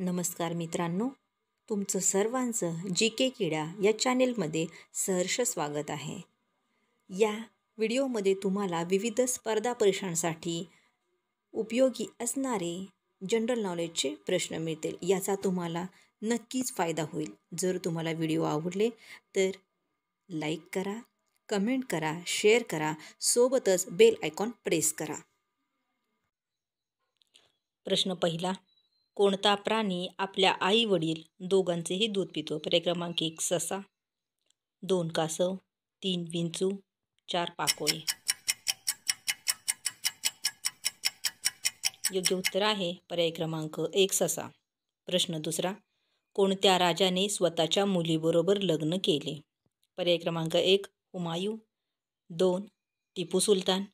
नमस्कार मित्रांनो तुमचं सर्वांचं जी के किडा या चॅनेलमध्ये सहर्ष स्वागत आहे या व्हिडिओमध्ये तुम्हाला विविध स्पर्धा परीक्षांसाठी उपयोगी असणारे जनरल नॉलेजचे प्रश्न मिळतील याचा तुम्हाला नक्कीच फायदा होईल जर तुम्हाला व्हिडिओ आवडले तर लाईक करा कमेंट करा शेअर करा सोबतच बेल आयकॉन प्रेस करा प्रश्न पहिला कोणता प्राणी आपल्या आई वडील दोघांचेही दूध पितो पर्याय क्रमांक एक ससा दोन कासव तीन विंचू चार पाकोळी योग्य उत्तर आहे पर्याय क्रमांक एक ससा प्रश्न दुसरा कोणत्या राजाने स्वतःच्या मुलीबरोबर लग्न केले पर्याय क्रमांक एक हुमायू दोन टिपू सुलतान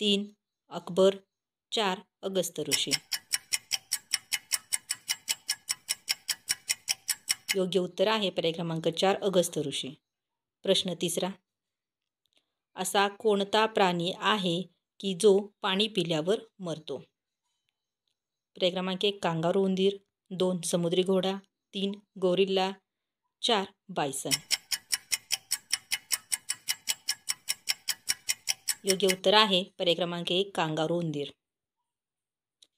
तीन अकबर चार अगस्त ऋषी योग्य उत्तर आहे पर्याय क्रमांक चार अगस्त ऋषी प्रश्न तिसरा असा कोणता प्राणी आहे की जो पाणी पिल्यावर मरतो पर्याय क्रमांक एक कांगारू उंदीर दोन समुद्री घोडा तीन गोरिल्ला चार बायसन योग्य उत्तर आहे पर्याय क्रमांक एक कांगारू उंदीर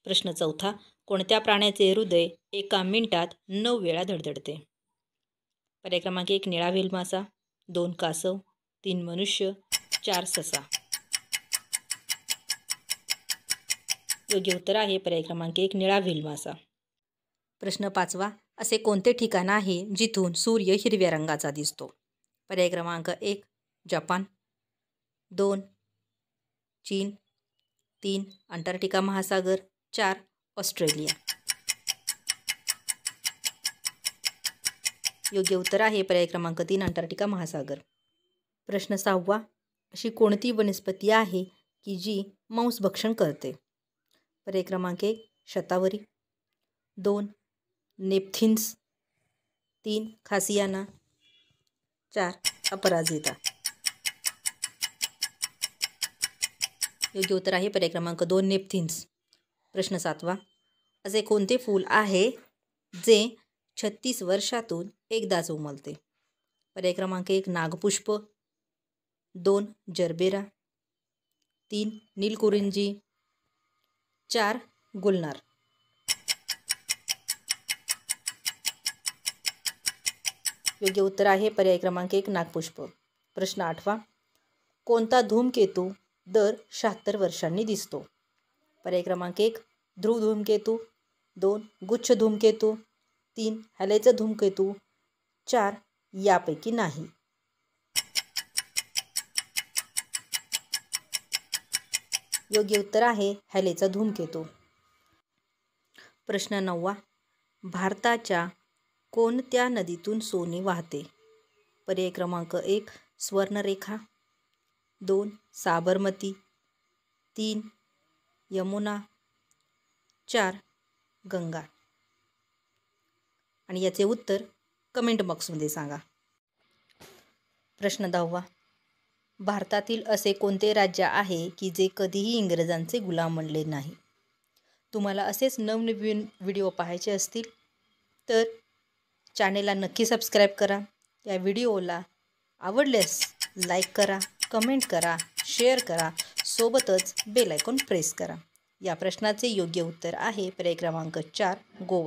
प्रश्न चौथा कोणत्या प्राण्याचे हृदय एका मिनिटात नऊ वेळा धडधडते पर्याय क्रमांक एक निळा मासा दोन कासव तीन मनुष्य चार ससा योग्य उत्तर आहे पर्याय क्रमांक एक निळा मासा प्रश्न पाचवा असे कोणते ठिकाण आहे जिथून सूर्य हिरव्या रंगाचा दिसतो पर्याय क्रमांक एक जपान दोन चीन तीन अंटार्क्टिका महासागर चार ऑस्ट्रेलिया योग्य उत्तर आहे पर्याय क्रमांक तीन अंटार्क्टिका महासागर प्रश्न सहावा अशी कोणती वनस्पती आहे की जी मांसभक्षण करते पर्याय क्रमांक एक शतावरी दोन नेपथिन्स तीन खासियाना चार अपराजिता योग्य उत्तर आहे पर्याय क्रमांक दोन नेपथिन्स प्रश्न सातवा असे कोणते फूल आहे जे छत्तीस वर्षातून एकदाच उमलते पर्याय क्रमांक एक नागपुष्प दोन जरबेरा तीन नीलकुरिंजी चार गुलनार योग्य उत्तर आहे पर्याय क्रमांक एक नागपुष्प प्रश्न आठवा कोणता धूमकेतू दर शहात्तर वर्षांनी दिसतो पर्याय क्रमांक एक ध्रुव धूमकेतू दोन गुच्छ धूमकेतू तीन हॅलेचा धूमकेतू चार यापैकी नाही योग्य उत्तर आहे हॅलेचा धूमकेतू प्रश्न नववा भारताच्या कोणत्या नदीतून सोने वाहते पर्याय क्रमांक एक स्वर्णरेखा दोन साबरमती तीन यमुना चार गंगा आणि याचे उत्तर कमेंट बॉक्समध्ये सांगा प्रश्न दहावा भारतातील असे कोणते राज्य आहे की जे कधीही इंग्रजांचे गुलाम म्हणले नाही तुम्हाला असेच नवनवीन व्हिडिओ पाहायचे असतील तर चॅनेलला नक्की सबस्क्राईब करा या व्हिडिओला आवडल्यास लाईक करा कमेंट करा शेअर करा सोबतच बेल आयकॉन प्रेस करा या प्रश्नाचे योग्य उत्तर आहे पर्याय क्रमांक चार गोवा